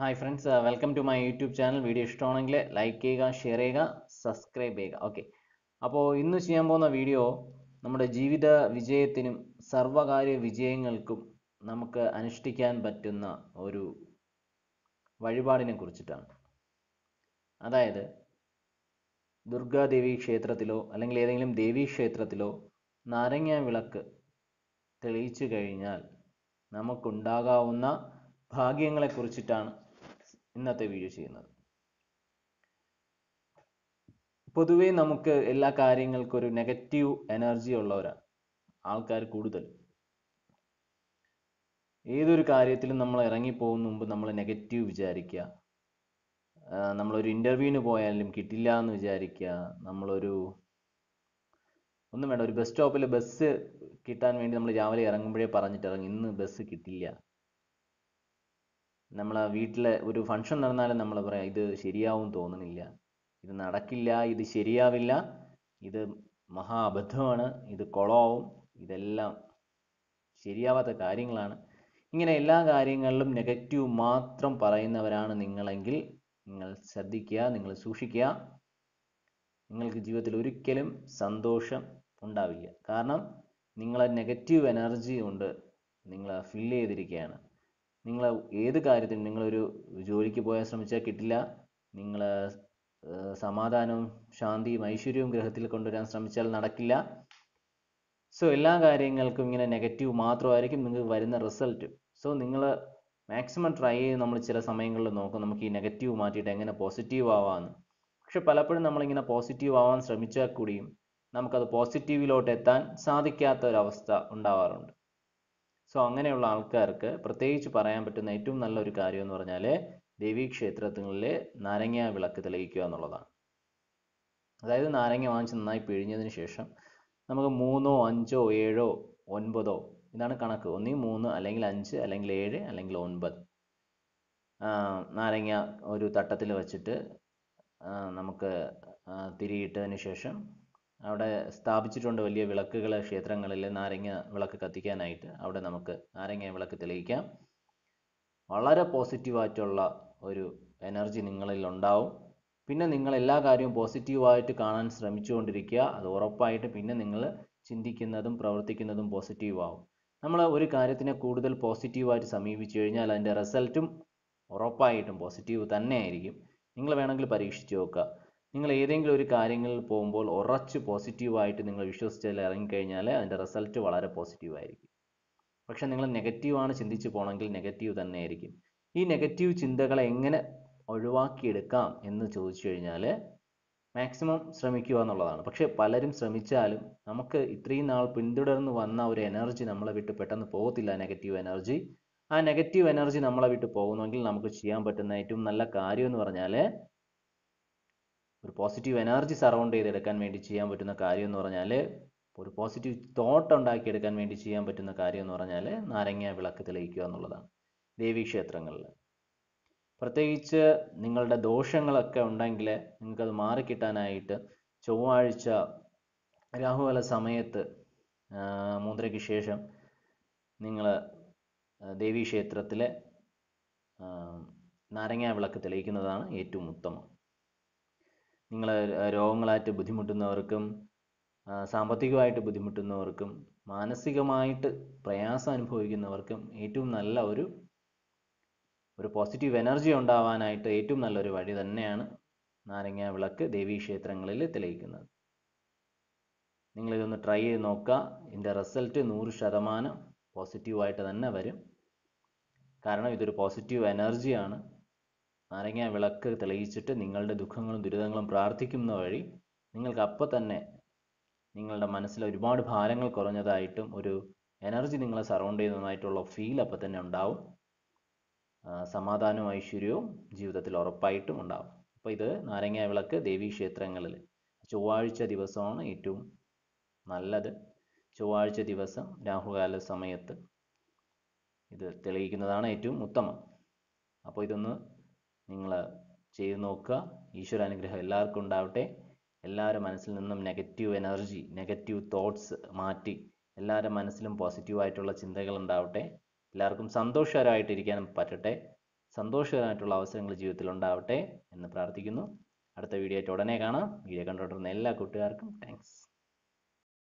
hi friends welcome to my YouTube channel video ഇഷ്ടമാണെങ്കിൽ like ചെയ്യുക share ചെയ്യുക subscribe ചെയ്യുക ഓക്കെ അപ്പോൾ ഇന്ന് ചെയ്യാൻ പോകുന്ന വീഡിയോ നമ്മുടെ ജീവിത വിജയത്തിനും സർവകാര്യ വിജയങ്ങൾക്കും നമുക്ക് അനുഷ്ഠിക്കാൻ പറ്റുന്ന ഒരു വഴിപാടിനെ കുറിച്ചിട്ടാണ് അതായത് ദുർഗാദേവി ക്ഷേത്രത്തിലോ അല്ലെങ്കിൽ ഏതെങ്കിലും ദേവി ക്ഷേത്രത്തിലോ നാരങ്ങ വിളക്ക് തെളിയിച്ചു കഴിഞ്ഞാൽ നമുക്കുണ്ടാകാവുന്ന ഭാഗ്യങ്ങളെ കുറിച്ചിട്ടാണ് ഇന്നത്തെ വീഡിയോ ചെയ്യുന്നത് പൊതുവേ നമുക്ക് എല്ലാ കാര്യങ്ങൾക്കും ഒരു നെഗറ്റീവ് എനർജി ഉള്ളവരാണ് ആൾക്കാർ കൂടുതൽ ഏതൊരു കാര്യത്തിലും നമ്മൾ ഇറങ്ങിപ്പോകുന്ന മുമ്പ് നമ്മൾ നെഗറ്റീവ് വിചാരിക്കുക നമ്മളൊരു ഇൻ്റർവ്യൂവിന് പോയാലും കിട്ടില്ല എന്ന് വിചാരിക്കുക നമ്മളൊരു ഒന്നും വേണ്ട ഒരു ബസ് സ്റ്റോപ്പിൽ ബസ് കിട്ടാൻ വേണ്ടി നമ്മൾ രാവിലെ ഇറങ്ങുമ്പോഴേ പറഞ്ഞിട്ട് ഇറങ്ങി ഇന്ന് ബസ് കിട്ടില്ല നമ്മൾ വീട്ടിലെ ഒരു ഫങ്ഷൻ നടന്നാലും നമ്മൾ പറയാം ഇത് ശരിയാവും തോന്നുന്നില്ല ഇത് നടക്കില്ല ഇത് ശരിയാവില്ല ഇത് മഹാ അബദ്ധമാണ് ഇത് കുളമാവും ഇതെല്ലാം ശരിയാവാത്ത കാര്യങ്ങളാണ് ഇങ്ങനെ എല്ലാ കാര്യങ്ങളിലും നെഗറ്റീവ് മാത്രം പറയുന്നവരാണ് നിങ്ങളെങ്കിൽ നിങ്ങൾ ശ്രദ്ധിക്കുക നിങ്ങൾ സൂക്ഷിക്കുക നിങ്ങൾക്ക് ജീവിതത്തിൽ ഒരിക്കലും സന്തോഷം ഉണ്ടാവില്ല കാരണം നിങ്ങളെ നെഗറ്റീവ് എനർജി കൊണ്ട് നിങ്ങളെ ഫില്ല് ചെയ്തിരിക്കുകയാണ് നിങ്ങൾ ഏത് കാര്യത്തിനും നിങ്ങളൊരു ജോലിക്ക് പോയാൽ ശ്രമിച്ചാൽ കിട്ടില്ല നിങ്ങൾ സമാധാനവും ശാന്തിയും ഐശ്വര്യവും ഗ്രഹത്തിൽ കൊണ്ടുവരാൻ ശ്രമിച്ചാൽ നടക്കില്ല സോ എല്ലാ കാര്യങ്ങൾക്കും ഇങ്ങനെ നെഗറ്റീവ് മാത്രമായിരിക്കും നിങ്ങൾക്ക് വരുന്ന റിസൾട്ട് സോ നിങ്ങൾ മാക്സിമം ട്രൈ ചെയ്ത് നമ്മൾ ചില സമയങ്ങളിൽ നോക്കും നമുക്ക് ഈ നെഗറ്റീവ് മാറ്റിയിട്ട് എങ്ങനെ പോസിറ്റീവ് ആവാമെന്ന് പക്ഷെ പലപ്പോഴും നമ്മളിങ്ങനെ പോസിറ്റീവ് ആവാൻ ശ്രമിച്ചാൽ കൂടിയും നമുക്കത് പോസിറ്റീവിലോട്ട് എത്താൻ സാധിക്കാത്ത ഒരവസ്ഥ ഉണ്ടാവാറുണ്ട് സോ അങ്ങനെയുള്ള ആൾക്കാർക്ക് പ്രത്യേകിച്ച് പറയാൻ പറ്റുന്ന ഏറ്റവും നല്ലൊരു കാര്യം എന്ന് പറഞ്ഞാൽ ദേവീക്ഷേത്രങ്ങളിൽ നാരങ്ങ വിളക്ക് തെളിയിക്കുക എന്നുള്ളതാണ് അതായത് നാരങ്ങ വാങ്ങിച്ച് നന്നായി പിഴിഞ്ഞതിന് ശേഷം നമുക്ക് മൂന്നോ അഞ്ചോ ഏഴോ ഒൻപതോ ഇതാണ് കണക്ക് ഒന്നി മൂന്ന് അല്ലെങ്കിൽ അഞ്ച് അല്ലെങ്കിൽ ഏഴ് അല്ലെങ്കിൽ ഒൻപത് നാരങ്ങ ഒരു തട്ടത്തിൽ വച്ചിട്ട് നമുക്ക് തിരിയിട്ടതിന് ശേഷം അവിടെ സ്ഥാപിച്ചിട്ടുണ്ട് വലിയ വിളക്കുകൾ ക്ഷേത്രങ്ങളിൽ നാരങ്ങ വിളക്ക് കത്തിക്കാനായിട്ട് അവിടെ നമുക്ക് നാരങ്ങ വിളക്ക് തെളിയിക്കാം വളരെ പോസിറ്റീവായിട്ടുള്ള ഒരു എനർജി നിങ്ങളിൽ ഉണ്ടാവും പിന്നെ നിങ്ങൾ എല്ലാ കാര്യവും പോസിറ്റീവായിട്ട് കാണാൻ ശ്രമിച്ചുകൊണ്ടിരിക്കുക അത് ഉറപ്പായിട്ട് പിന്നെ നിങ്ങൾ ചിന്തിക്കുന്നതും പ്രവർത്തിക്കുന്നതും പോസിറ്റീവാകും നമ്മൾ ഒരു കാര്യത്തിനെ കൂടുതൽ പോസിറ്റീവായിട്ട് സമീപിച്ചു കഴിഞ്ഞാൽ അതിൻ്റെ റിസൾട്ടും ഉറപ്പായിട്ടും പോസിറ്റീവ് തന്നെയായിരിക്കും നിങ്ങൾ വേണമെങ്കിൽ പരീക്ഷിച്ച് നോക്കുക നിങ്ങൾ ഏതെങ്കിലും ഒരു കാര്യങ്ങളിൽ പോകുമ്പോൾ ഉറച്ച് പോസിറ്റീവായിട്ട് നിങ്ങൾ വിശ്വസിച്ചതിൽ ഇറങ്ങിക്കഴിഞ്ഞാൽ അതിൻ്റെ റിസൾട്ട് വളരെ പോസിറ്റീവ് ആയിരിക്കും പക്ഷേ നിങ്ങൾ നെഗറ്റീവാണ് ചിന്തിച്ച് പോകണമെങ്കിൽ നെഗറ്റീവ് തന്നെ ആയിരിക്കും ഈ നെഗറ്റീവ് ചിന്തകളെ എങ്ങനെ ഒഴിവാക്കിയെടുക്കാം എന്ന് ചോദിച്ചു കഴിഞ്ഞാൽ മാക്സിമം ശ്രമിക്കുക എന്നുള്ളതാണ് പക്ഷേ പലരും ശ്രമിച്ചാലും നമുക്ക് ഇത്രയും നാൾ പിന്തുടർന്ന് വന്ന ഒരു എനർജി നമ്മളെ വിട്ട് പെട്ടെന്ന് പോകത്തില്ല നെഗറ്റീവ് എനർജി ആ നെഗറ്റീവ് എനർജി നമ്മളെ വിട്ട് പോകുന്നെങ്കിൽ നമുക്ക് ചെയ്യാൻ പറ്റുന്ന ഏറ്റവും നല്ല കാര്യം എന്ന് പറഞ്ഞാൽ ഒരു പോസിറ്റീവ് എനർജി സറൗണ്ട് ചെയ്തെടുക്കാൻ വേണ്ടി ചെയ്യാൻ പറ്റുന്ന കാര്യം എന്ന് പറഞ്ഞാൽ ഒരു പോസിറ്റീവ് തോട്ട് ഉണ്ടാക്കിയെടുക്കാൻ വേണ്ടി ചെയ്യാൻ പറ്റുന്ന കാര്യം എന്ന് പറഞ്ഞാൽ നാരങ്ങ വിളക്ക് തെളിയിക്കുക എന്നുള്ളതാണ് ദേവീക്ഷേത്രങ്ങളിൽ പ്രത്യേകിച്ച് നിങ്ങളുടെ ദോഷങ്ങളൊക്കെ ഉണ്ടെങ്കിൽ നിങ്ങൾക്കത് മാറിക്കിട്ടാനായിട്ട് ചൊവ്വാഴ്ച രാഹുകാല സമയത്ത് മൂന്നരയ്ക്ക് ശേഷം നിങ്ങൾ ദേവീക്ഷേത്രത്തിലെ നാരങ്ങ വിളക്ക് തെളിയിക്കുന്നതാണ് ഏറ്റവും ഉത്തമം നിങ്ങൾ രോഗങ്ങളായിട്ട് ബുദ്ധിമുട്ടുന്നവർക്കും സാമ്പത്തികമായിട്ട് ബുദ്ധിമുട്ടുന്നവർക്കും മാനസികമായിട്ട് പ്രയാസം അനുഭവിക്കുന്നവർക്കും ഏറ്റവും നല്ല ഒരു ഒരു പോസിറ്റീവ് എനർജി ഉണ്ടാവാനായിട്ട് ഏറ്റവും നല്ലൊരു വഴി തന്നെയാണ് നാരങ്ങ വിളക്ക് ക്ഷേത്രങ്ങളിൽ തെളിയിക്കുന്നത് നിങ്ങളിതൊന്ന് ട്രൈ ചെയ്ത് നോക്കുക ഇതിൻ്റെ റിസൾട്ട് നൂറ് ശതമാനം പോസിറ്റീവായിട്ട് തന്നെ വരും കാരണം ഇതൊരു പോസിറ്റീവ് എനർജിയാണ് നാരങ്ങ വിളക്ക് തെളിയിച്ചിട്ട് നിങ്ങളുടെ ദുഃഖങ്ങളും ദുരിതങ്ങളും പ്രാർത്ഥിക്കുന്ന വഴി നിങ്ങൾക്ക് അപ്പം തന്നെ നിങ്ങളുടെ മനസ്സിൽ ഒരുപാട് ഭാരങ്ങൾ കുറഞ്ഞതായിട്ടും ഒരു എനർജി നിങ്ങളെ സറൗണ്ട് ചെയ്യുന്നതായിട്ടുള്ള ഫീൽ അപ്പം തന്നെ ഉണ്ടാവും സമാധാനവും ഐശ്വര്യവും ജീവിതത്തിൽ ഉറപ്പായിട്ടും ഉണ്ടാവും അപ്പോൾ ഇത് നാരങ്ങ വിളക്ക് ക്ഷേത്രങ്ങളിൽ ചൊവ്വാഴ്ച ദിവസമാണ് ഏറ്റവും നല്ലത് ചൊവ്വാഴ്ച ദിവസം രാഹുകാല സമയത്ത് ഇത് തെളിയിക്കുന്നതാണ് ഏറ്റവും ഉത്തമം അപ്പോൾ ഇതൊന്ന് നിങ്ങൾ ചെയ്തു നോക്കുക ഈശ്വരാനുഗ്രഹം എല്ലാവർക്കും ഉണ്ടാവട്ടെ എല്ലാവരുടെ മനസ്സിൽ നിന്നും നെഗറ്റീവ് എനർജി നെഗറ്റീവ് തോട്ട്സ് മാറ്റി എല്ലാവരുടെ മനസ്സിലും പോസിറ്റീവായിട്ടുള്ള ചിന്തകൾ ഉണ്ടാവട്ടെ എല്ലാവർക്കും സന്തോഷകരമായിട്ടിരിക്കാനും പറ്റട്ടെ സന്തോഷകരമായിട്ടുള്ള അവസരങ്ങൾ ജീവിതത്തിൽ ഉണ്ടാവട്ടെ എന്ന് പ്രാർത്ഥിക്കുന്നു അടുത്ത വീഡിയോ ആയിട്ട് ഉടനെ കാണാം വീഡിയോ കണ്ടുകൊണ്ടിരുന്ന എല്ലാ കൂട്ടുകാർക്കും താങ്ക്സ്